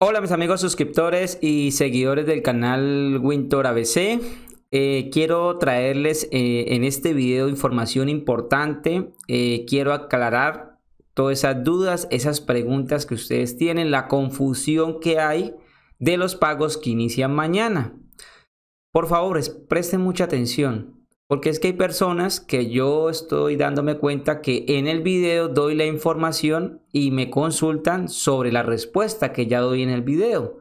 Hola mis amigos suscriptores y seguidores del canal Winter ABC. Eh, quiero traerles eh, en este video información importante. Eh, quiero aclarar todas esas dudas, esas preguntas que ustedes tienen, la confusión que hay de los pagos que inician mañana. Por favor, presten mucha atención. Porque es que hay personas que yo estoy dándome cuenta que en el video doy la información y me consultan sobre la respuesta que ya doy en el video.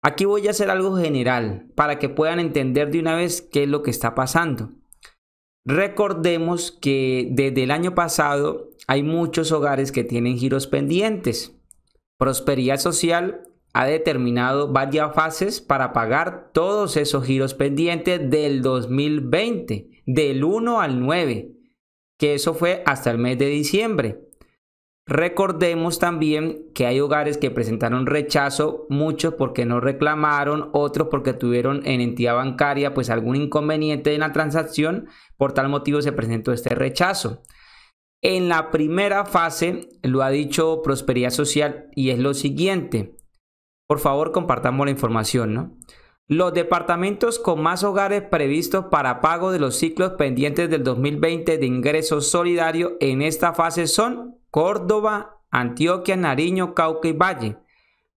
Aquí voy a hacer algo general para que puedan entender de una vez qué es lo que está pasando. Recordemos que desde el año pasado hay muchos hogares que tienen giros pendientes. Prosperidad Social ha determinado varias fases para pagar todos esos giros pendientes del 2020, del 1 al 9, que eso fue hasta el mes de diciembre. Recordemos también que hay hogares que presentaron rechazo, muchos porque no reclamaron, otros porque tuvieron en entidad bancaria pues algún inconveniente en la transacción, por tal motivo se presentó este rechazo. En la primera fase lo ha dicho Prosperidad Social y es lo siguiente, por favor compartamos la información, Los departamentos con más hogares previstos para pago de los ciclos pendientes del 2020 de ingreso solidario en esta fase son Córdoba, Antioquia, Nariño, Cauca y Valle.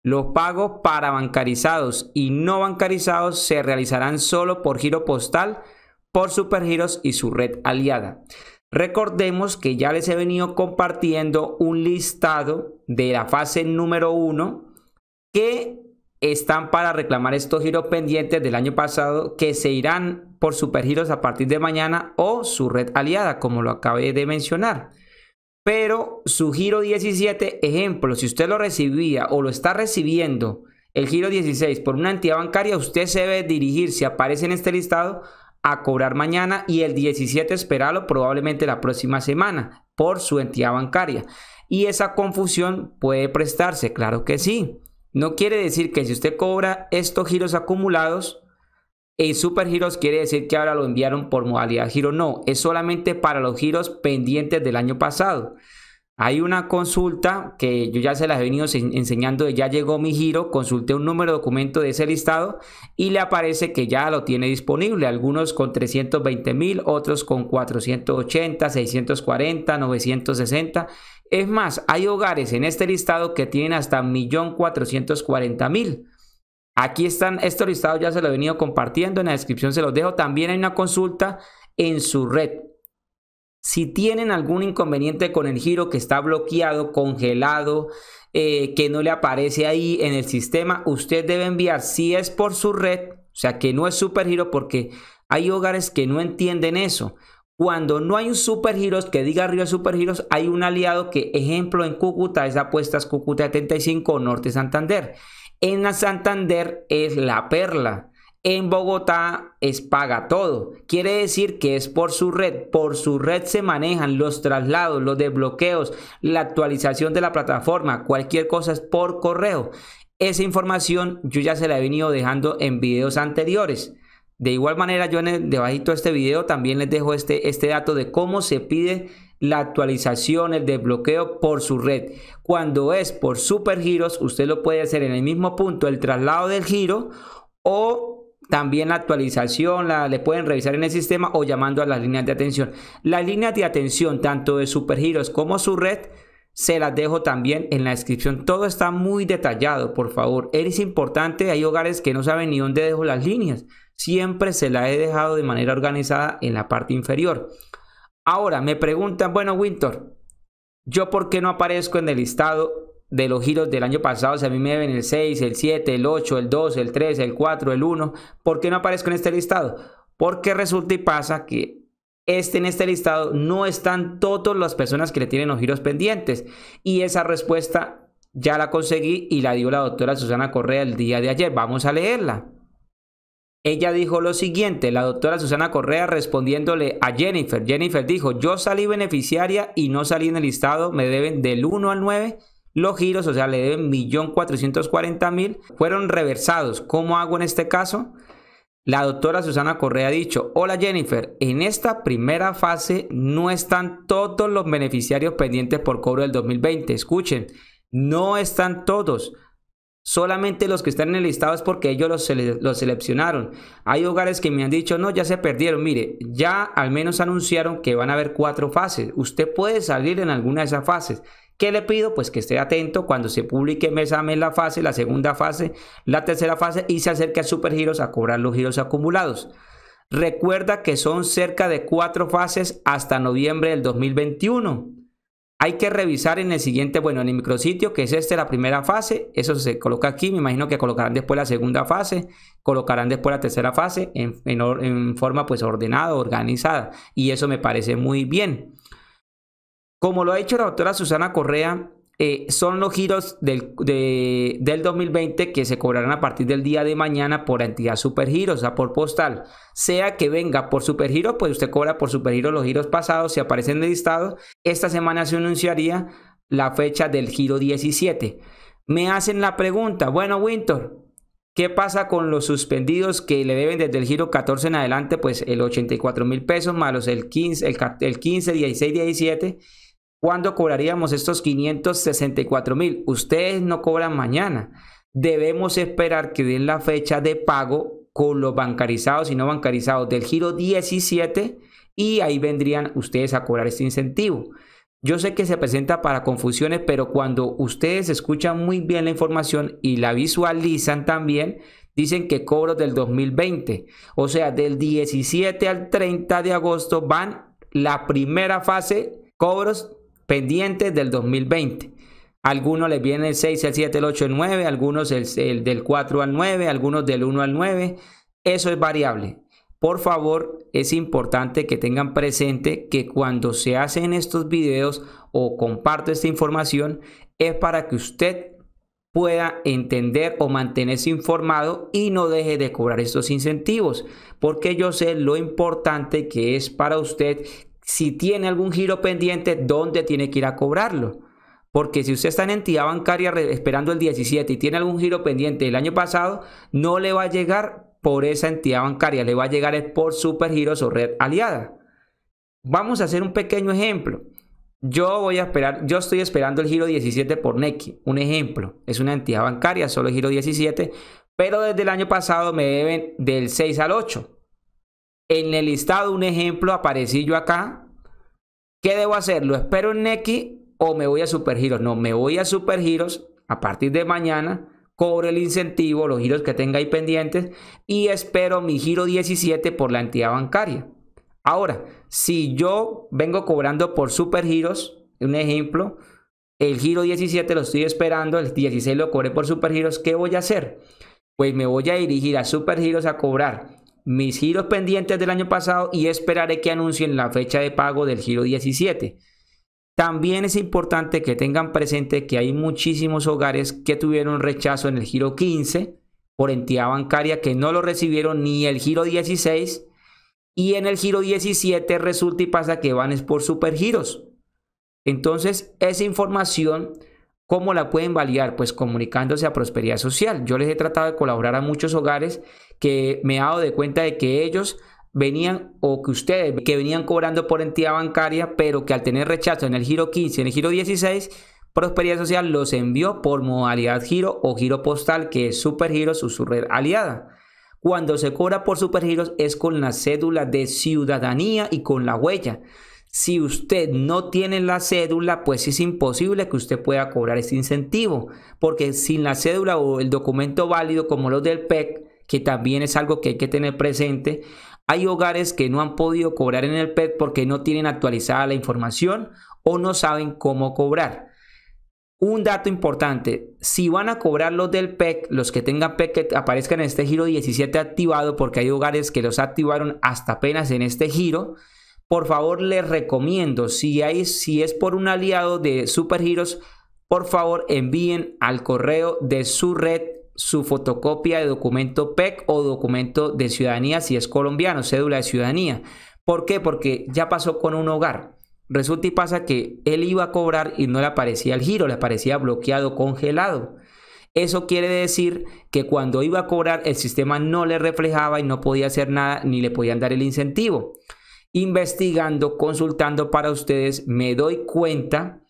Los pagos para bancarizados y no bancarizados se realizarán solo por giro postal, por supergiros y su red aliada. Recordemos que ya les he venido compartiendo un listado de la fase número 1 que están para reclamar estos giros pendientes del año pasado que se irán por supergiros a partir de mañana o su red aliada, como lo acabé de mencionar. Pero su giro 17, ejemplo, si usted lo recibía o lo está recibiendo, el giro 16 por una entidad bancaria, usted se debe dirigir, si aparece en este listado, a cobrar mañana y el 17 esperarlo probablemente la próxima semana por su entidad bancaria. Y esa confusión puede prestarse, claro que sí. No quiere decir que si usted cobra estos giros acumulados, en Super Giros quiere decir que ahora lo enviaron por modalidad giro. No, es solamente para los giros pendientes del año pasado. Hay una consulta que yo ya se las he venido enseñando ya llegó mi giro, consulté un número de documento de ese listado y le aparece que ya lo tiene disponible, algunos con 320 mil, otros con 480, 640, 960 es más, hay hogares en este listado que tienen hasta 1.440.000. Aquí están, este listado ya se lo he venido compartiendo, en la descripción se los dejo. También hay una consulta en su red. Si tienen algún inconveniente con el giro que está bloqueado, congelado, eh, que no le aparece ahí en el sistema, usted debe enviar, si es por su red, o sea que no es super giro, porque hay hogares que no entienden eso. Cuando no hay un supergiros que diga arriba Supergiros, hay un aliado que, ejemplo, en Cúcuta es Apuestas Cúcuta 75 Norte Santander. En Santander es La Perla. En Bogotá es Paga Todo. Quiere decir que es por su red. Por su red se manejan los traslados, los desbloqueos, la actualización de la plataforma. Cualquier cosa es por correo. Esa información yo ya se la he venido dejando en videos anteriores. De igual manera, yo en debajito de este video también les dejo este, este dato de cómo se pide la actualización, el desbloqueo por su red. Cuando es por supergiros, usted lo puede hacer en el mismo punto, el traslado del giro o también la actualización, la, le pueden revisar en el sistema o llamando a las líneas de atención. Las líneas de atención, tanto de supergiros como su red, se las dejo también en la descripción. Todo está muy detallado, por favor. Es importante, hay hogares que no saben ni dónde dejo las líneas siempre se la he dejado de manera organizada en la parte inferior. Ahora me preguntan, bueno Winter, ¿yo por qué no aparezco en el listado de los giros del año pasado, si a mí me deben el 6, el 7, el 8, el 2, el 3, el 4, el 1, ¿por qué no aparezco en este listado? Porque resulta y pasa que este, en este listado no están todas las personas que le tienen los giros pendientes. Y esa respuesta ya la conseguí y la dio la doctora Susana Correa el día de ayer. Vamos a leerla. Ella dijo lo siguiente, la doctora Susana Correa respondiéndole a Jennifer. Jennifer dijo, yo salí beneficiaria y no salí en el listado, me deben del 1 al 9 los giros, o sea, le deben 1.440.000, fueron reversados. ¿Cómo hago en este caso? La doctora Susana Correa ha dicho, hola Jennifer, en esta primera fase no están todos los beneficiarios pendientes por cobro del 2020. Escuchen, no están todos. Solamente los que están en el listado es porque ellos los, seleccionaron. Hay hogares que me han dicho, no, ya se perdieron. Mire, ya al menos anunciaron que van a haber cuatro fases. Usted puede salir en alguna de esas fases. ¿Qué le pido? Pues que esté atento cuando se publique mes a mes la fase, la segunda fase, la tercera fase y se acerque a Supergiros a cobrar los giros acumulados. Recuerda que son cerca de cuatro fases hasta noviembre del 2021. Hay que revisar en el siguiente, bueno, en el micrositio, que es este, la primera fase. Eso se coloca aquí. Me imagino que colocarán después la segunda fase, colocarán después la tercera fase en, forma pues ordenada, organizada. Y eso me parece muy bien. Como lo ha hecho la doctora Susana Correa, eh, son los giros del, del 2020 que se cobrarán a partir del día de mañana por entidad Supergiro, o sea, por postal. Sea que venga por Supergiro, pues usted cobra por Supergiro los giros pasados, si aparecen de listado. Esta semana se anunciaría la fecha del giro 17. Me hacen la pregunta, bueno, Winter, ¿Qué pasa con los suspendidos que le deben desde el giro 14 en adelante? Pues el 84 mil pesos más el 15, el, el 15, 16, 17 ¿Cuándo cobraríamos estos 564 mil? Ustedes no cobran mañana. Debemos esperar que den la fecha de pago con los bancarizados y no bancarizados del giro 17 y ahí vendrían ustedes a cobrar este incentivo. Yo sé que se presenta para confusiones, pero cuando ustedes escuchan muy bien la información y la visualizan también, dicen que cobros del 2020. O sea, del 17 al 30 de agosto van la primera fase, cobros pendientes del 2020. Algunos les viene el 6, el 7, el 8, el 9, algunos el, del 4 al 9, algunos del 1 al 9. Eso es variable. Por favor, es importante que tengan presente que cuando se hacen estos videos o comparto esta información es para que usted pueda entender o mantenerse informado y no deje de cobrar estos incentivos, porque yo sé lo importante que es para usted si tiene algún giro pendiente, dónde tiene que ir a cobrarlo. Porque si usted está en entidad bancaria esperando el 17 y tiene algún giro pendiente el año pasado, no le va a llegar por esa entidad bancaria, le va a llegar por Supergiros o red aliada. Vamos a hacer un pequeño ejemplo. Yo voy a esperar, yo estoy esperando el giro 17 por Neki, un ejemplo. Es una entidad bancaria, solo giro 17, pero desde el año pasado me deben del 6 al 8 en el listado, un ejemplo, aparecí yo acá. ¿Qué debo hacer? ¿Lo espero en Neki o me voy a Supergiros? No, me voy a Supergiros a partir de mañana, cobro el incentivo, los giros que tenga ahí pendientes y espero mi giro 17 por la entidad bancaria. Ahora, si yo vengo cobrando por Supergiros, un ejemplo, el giro 17 lo estoy esperando, el 16 lo cobré por Supergiros, ¿qué voy a hacer? Pues me voy a dirigir a Supergiros a cobrar mis giros pendientes del año pasado y esperaré que anuncien la fecha de pago del giro 17. También es importante que tengan presente que hay muchísimos hogares que tuvieron rechazo en el giro 15 por entidad bancaria que no lo recibieron ni el giro 16 y en el giro 17 resulta y pasa que van es por supergiros. Entonces, esa información ¿Cómo la pueden validar? Pues comunicándose a Prosperidad Social. Yo les he tratado de colaborar a muchos hogares que me he dado de cuenta de que ellos venían o que ustedes que venían cobrando por entidad bancaria, pero que al tener rechazo en el giro 15, en el giro 16, Prosperidad Social los envió por modalidad giro o giro postal, que es o su red aliada. Cuando se cobra por Supergiros es con la cédula de ciudadanía y con la huella. Si usted no tiene la cédula, pues es imposible que usted pueda cobrar este incentivo, porque sin la cédula o el documento válido como los del PEC, que también es algo que hay que tener presente, hay hogares que no han podido cobrar en el PEC porque no tienen actualizada la información o no saben cómo cobrar. Un dato importante, si van a cobrar los del PEC, los que tengan PEC que aparezcan en este giro 17 activado, porque hay hogares que los activaron hasta apenas en este giro, por favor les recomiendo, si, si es por un aliado de Superheroes, por favor envíen al correo de su red su fotocopia de documento PEC o documento de ciudadanía si es colombiano, cédula de ciudadanía. ¿Por qué? Porque ya pasó con un hogar. Resulta y pasa que él iba a cobrar y no le aparecía el giro, le aparecía bloqueado, congelado. Eso quiere decir que cuando iba a cobrar el sistema no le reflejaba y no podía hacer nada ni le podían dar el incentivo investigando, consultando para ustedes, me doy cuenta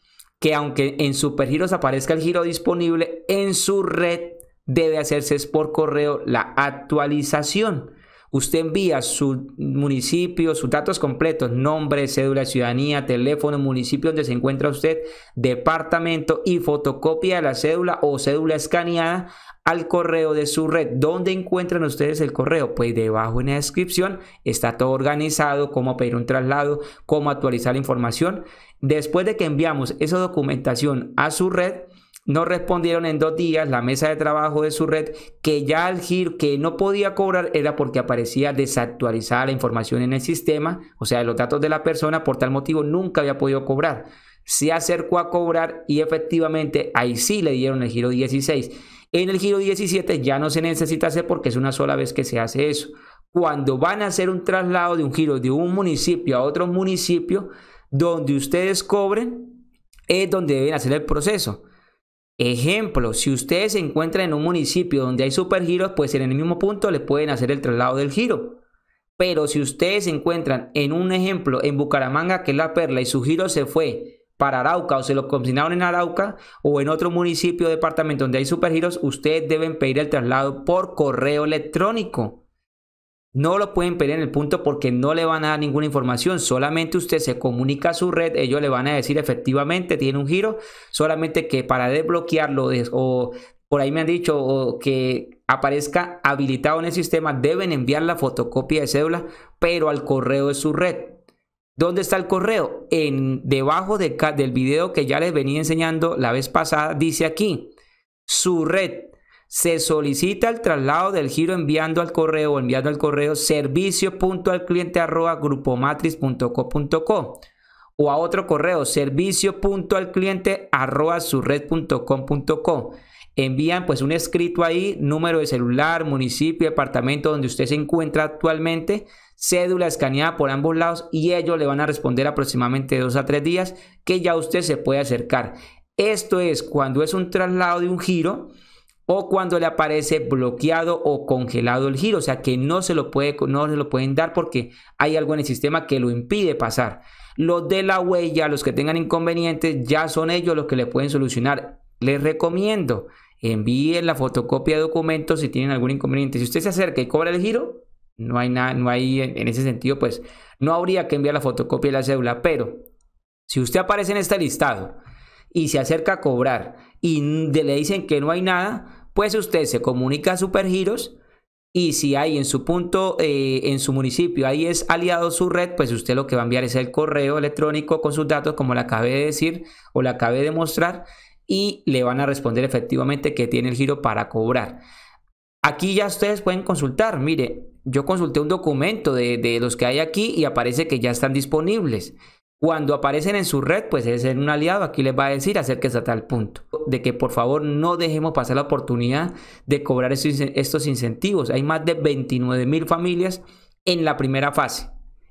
que aunque en Supergiros aparezca el giro disponible, en su red debe hacerse por correo la actualización. Usted envía su municipio, sus datos completos, nombre, cédula, ciudadanía, teléfono, municipio donde se encuentra usted, departamento y fotocopia de la cédula o cédula escaneada al correo de su red. ¿Dónde encuentran ustedes el correo? Pues debajo en la descripción está todo organizado, cómo pedir un traslado, cómo actualizar la información. Después de que enviamos esa documentación a su red, no respondieron en dos días la mesa de trabajo de su red que ya al giro que no podía cobrar era porque aparecía desactualizada la información en el sistema, o sea, los datos de la persona, por tal motivo nunca había podido cobrar. Se acercó a cobrar y efectivamente ahí sí le dieron el giro 16. En el giro 17 ya no se necesita hacer porque es una sola vez que se hace eso. Cuando van a hacer un traslado de un giro de un municipio a otro municipio, donde ustedes cobren, es donde deben hacer el proceso. Ejemplo, si ustedes se encuentran en un municipio donde hay supergiros, pues en el mismo punto le pueden hacer el traslado del giro. Pero si ustedes se encuentran en un ejemplo en Bucaramanga, que es la perla, y su giro se fue para Arauca o se lo consignaron en Arauca o en otro municipio o departamento donde hay supergiros, ustedes deben pedir el traslado por correo electrónico. No lo pueden pedir en el punto porque no le van a dar ninguna información. Solamente usted se comunica a su red. Ellos le van a decir efectivamente tiene un giro. Solamente que para desbloquearlo o por ahí me han dicho que aparezca habilitado en el sistema deben enviar la fotocopia de cédula pero al correo de su red. ¿Dónde está el correo? En debajo del video que ya les venía enseñando la vez pasada dice aquí su red se solicita el traslado del giro enviando al correo o enviando al correo servicio.alcliente.grupomatrix.co.co o a otro correo servicio.alcliente@surred.com.co. Envían pues un escrito ahí, número de celular, municipio, departamento donde usted se encuentra actualmente, cédula escaneada por ambos lados y ellos le van a responder aproximadamente dos a tres días que ya usted se puede acercar. Esto es cuando es un traslado de un giro o cuando le aparece bloqueado o congelado el giro, o sea que no se lo, puede, no se lo pueden dar porque hay algo en el sistema que lo impide pasar. Los de la huella, los que tengan inconvenientes, ya son ellos los que le pueden solucionar. Les recomiendo, envíen la fotocopia de documentos si tienen algún inconveniente. Si usted se acerca y cobra el giro, no hay nada, no hay en ese sentido, pues no habría que enviar la fotocopia de la cédula, pero si usted aparece en este listado, y se acerca a cobrar y le dicen que no hay nada, pues usted se comunica a Supergiros y si hay en su punto, eh, en su municipio, ahí es aliado su red, pues usted lo que va a enviar es el correo electrónico con sus datos, como le acabé de decir o le acabé de mostrar, y le van a responder efectivamente que tiene el giro para cobrar. Aquí ya ustedes pueden consultar, mire, yo consulté un documento de, de los que hay aquí y aparece que ya están disponibles. Cuando aparecen en su red, pues es en un aliado, aquí les va a decir acérquese a tal punto, de que por favor no dejemos pasar la oportunidad de cobrar estos incentivos. Hay más de 29 mil familias en la primera fase.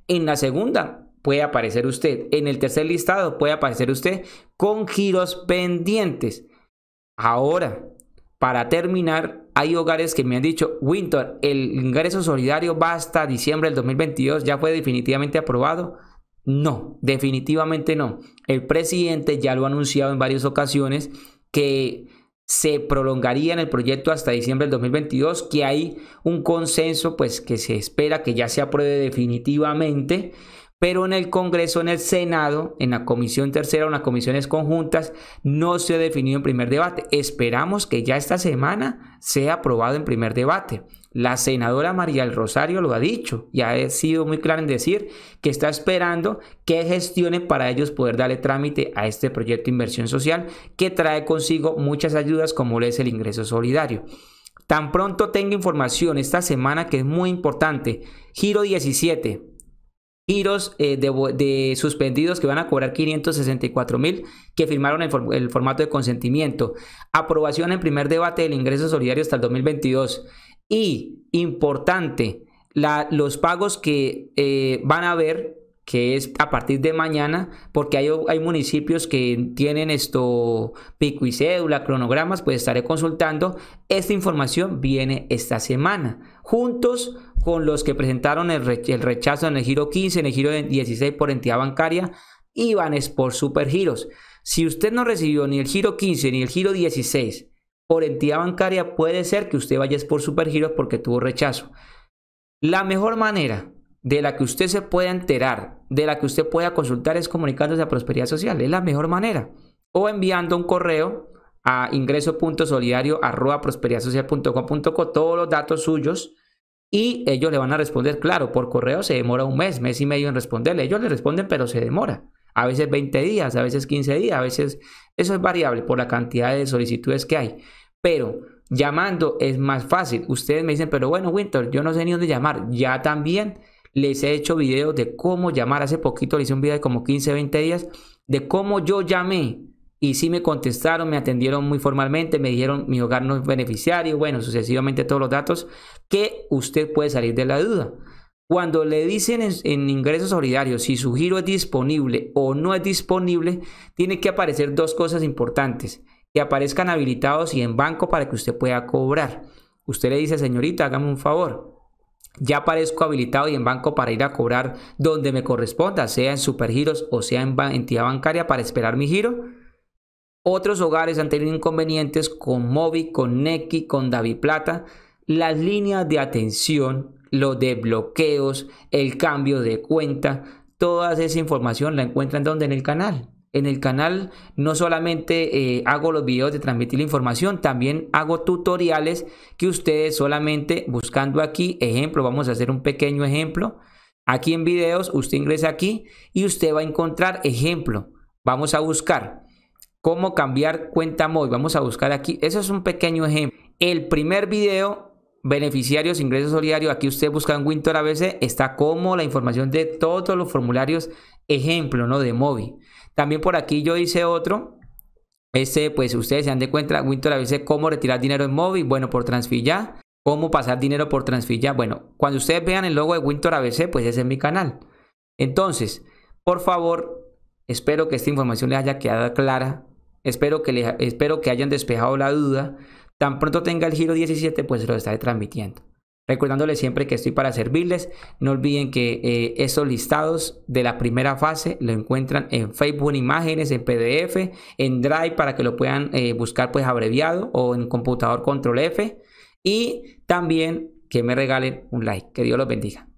En la segunda puede aparecer usted, en el tercer listado puede aparecer usted con giros pendientes. Ahora, para terminar, hay hogares que me han dicho, Winter, el ingreso solidario va hasta diciembre del 2022, ya fue definitivamente aprobado no, definitivamente no. El presidente ya lo ha anunciado en varias ocasiones que se prolongaría en el proyecto hasta diciembre del 2022, que hay un consenso pues que se espera que ya se apruebe definitivamente, pero en el Congreso, en el Senado, en la Comisión Tercera o en las comisiones conjuntas, no se ha definido en primer debate. Esperamos que ya esta semana sea aprobado en primer debate. La senadora María del Rosario lo ha dicho y ha sido muy clara en decir que está esperando que gestione para ellos poder darle trámite a este proyecto de inversión social que trae consigo muchas ayudas como es el ingreso solidario. Tan pronto tenga información esta semana que es muy importante. Giro 17. Giros eh, de, suspendidos que van a cobrar 564 mil que firmaron el formato de consentimiento. Aprobación en primer debate del ingreso solidario hasta el 2022. Y importante, los pagos que eh, van a ver, que es a partir de mañana, porque hay, municipios que tienen esto, pico y cédula, cronogramas, pues estaré consultando. Esta información viene esta semana, juntos con los que presentaron el, rechazo en el giro 15, en el giro 16 por entidad bancaria, es por supergiros. Si usted no recibió ni el giro 15 ni el giro 16, por entidad bancaria, puede ser que usted vaya por supergiros porque tuvo rechazo. La mejor manera de la que usted se pueda enterar, de la que usted pueda consultar es comunicándose a Prosperidad Social, es la mejor manera. O enviando un correo a ingreso.solidario.prosperidadsocial.com.co todos los datos suyos y ellos le van a responder, claro, por correo se demora un mes, mes y medio en responderle. Ellos le responden, pero se demora. A veces 20 días, a veces 15 días, a veces eso es variable por la cantidad de solicitudes que hay. Pero llamando es más fácil. Ustedes me dicen, pero bueno, Winter, yo no sé ni dónde llamar. Ya también les he hecho videos de cómo llamar. Hace poquito les hice un video de como 15, 20 días de cómo yo llamé. Y sí me contestaron, me atendieron muy formalmente, me dijeron mi hogar no es beneficiario, bueno, sucesivamente todos los datos, que usted puede salir de la duda. Cuando le dicen en, en, ingresos solidarios si su giro es disponible o no es disponible, tiene que aparecer dos cosas importantes que aparezcan habilitados y en banco para que usted pueda cobrar. Usted le dice, señorita, hágame un favor. Ya aparezco habilitado y en banco para ir a cobrar donde me corresponda, sea en supergiros o sea en entidad bancaria para esperar mi giro. Otros hogares han tenido inconvenientes con Mobi, con Neki, con Plata, Las líneas de atención, los bloqueos el cambio de cuenta, toda esa información la encuentran donde en el canal. En el canal no solamente eh, hago los videos de transmitir la información, también hago tutoriales que ustedes solamente buscando aquí, ejemplo, vamos a hacer un pequeño ejemplo. Aquí en videos, usted ingresa aquí y usted va a encontrar ejemplo. Vamos a buscar cómo cambiar cuenta móvil. Vamos a buscar aquí, eso es un pequeño ejemplo. El primer video Beneficiarios, ingresos solidario, aquí usted busca en Winter ABC, está como la información de todos los formularios, ejemplo, ¿no? De móvil También por aquí yo hice otro, este, pues ustedes se han de cuenta, Winter ABC, cómo retirar dinero en móvil, bueno, por ya cómo pasar dinero por ya Bueno, cuando ustedes vean el logo de Winter ABC, pues ese es mi canal. Entonces, por favor, espero que esta información les haya quedado clara, espero que, les, espero que hayan despejado la duda. Tan pronto tenga el giro 17, pues lo estaré transmitiendo. Recordándoles siempre que estoy para servirles. No olviden que esos eh, estos listados de la primera fase lo encuentran en Facebook en imágenes, en PDF, en Drive para que lo puedan eh, buscar pues abreviado o en computador control F. Y también que me regalen un like. Que Dios los bendiga.